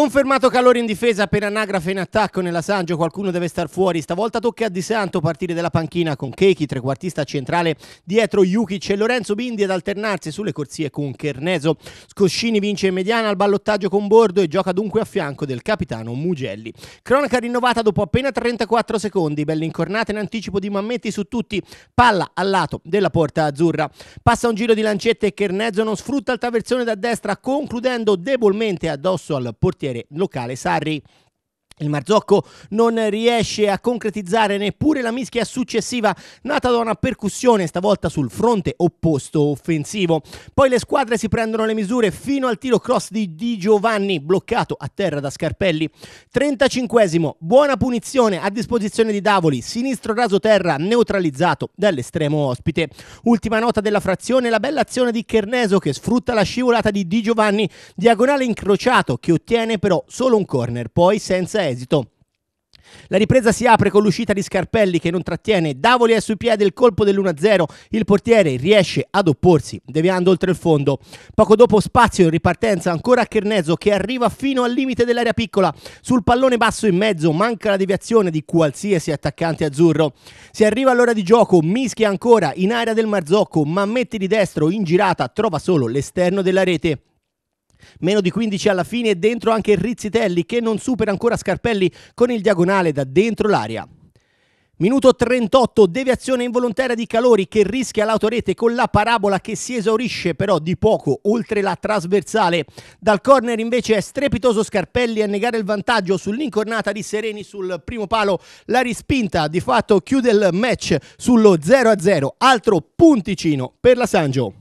Confermato calore in difesa per Anagrafe in attacco nella Sangio, qualcuno deve star fuori, stavolta tocca a Di Santo partire dalla panchina con Keiki, trequartista centrale, dietro Jukic e Lorenzo Bindi ad alternarsi sulle corsie con Kerneso. Scoscini vince in mediana al ballottaggio con Bordo e gioca dunque a fianco del capitano Mugelli. Cronaca rinnovata dopo appena 34 secondi, bella incornata in anticipo di Mammetti su tutti, palla al lato della porta azzurra. Passa un giro di lancette e Kerneso non sfrutta il traversone da destra concludendo debolmente addosso al portiere portiere locale Sarri. Il Marzocco non riesce a concretizzare neppure la mischia successiva nata da una percussione stavolta sul fronte opposto offensivo. Poi le squadre si prendono le misure fino al tiro cross di Di Giovanni bloccato a terra da Scarpelli. 35 esimo buona punizione a disposizione di Davoli, sinistro raso terra neutralizzato dall'estremo ospite. Ultima nota della frazione la bella azione di Cherneso che sfrutta la scivolata di Di Giovanni, diagonale incrociato che ottiene però solo un corner, poi senza esito. La ripresa si apre con l'uscita di Scarpelli che non trattiene, Davoli è sui piedi il colpo dell'1-0, il portiere riesce ad opporsi deviando oltre il fondo. Poco dopo spazio in ripartenza ancora a Chernezo che arriva fino al limite dell'area piccola, sul pallone basso in mezzo manca la deviazione di qualsiasi attaccante azzurro. Si arriva all'ora di gioco, mischia ancora in area del Marzocco ma mette di destro in girata, trova solo l'esterno della rete. Meno di 15 alla fine e dentro anche Rizzitelli che non supera ancora Scarpelli con il diagonale da dentro l'area. Minuto 38, deviazione involontaria di Calori che rischia l'autorete con la parabola che si esaurisce però di poco oltre la trasversale. Dal corner invece è strepitoso Scarpelli a negare il vantaggio sull'incornata di Sereni sul primo palo. La rispinta di fatto chiude il match sullo 0-0. Altro punticino per la Sanjo.